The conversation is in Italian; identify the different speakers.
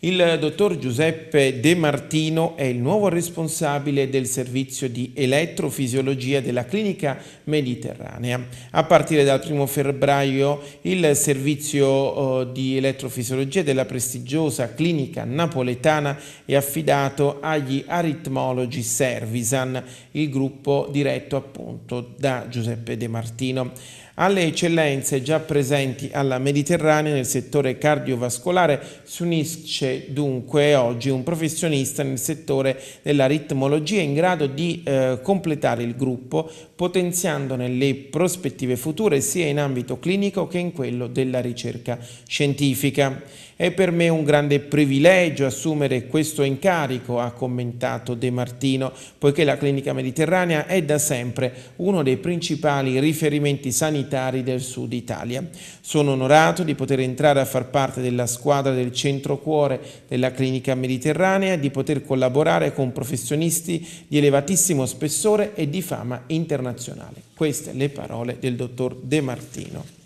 Speaker 1: Il dottor Giuseppe De Martino è il nuovo responsabile del servizio di elettrofisiologia della clinica mediterranea. A partire dal 1 febbraio il servizio eh, di elettrofisiologia della prestigiosa clinica napoletana è affidato agli aritmologi Servisan, il gruppo diretto appunto da Giuseppe De Martino alle eccellenze già presenti alla Mediterranea nel settore cardiovascolare si unisce Nasce dunque oggi un professionista nel settore della ritmologia in grado di eh, completare il gruppo, potenziandone le prospettive future sia in ambito clinico che in quello della ricerca scientifica. È per me un grande privilegio assumere questo incarico, ha commentato De Martino, poiché la clinica mediterranea è da sempre uno dei principali riferimenti sanitari del sud Italia. Sono onorato di poter entrare a far parte della squadra del centro cuore settore della clinica mediterranea di poter collaborare con professionisti di elevatissimo spessore e di fama internazionale. Queste le parole del dottor De Martino.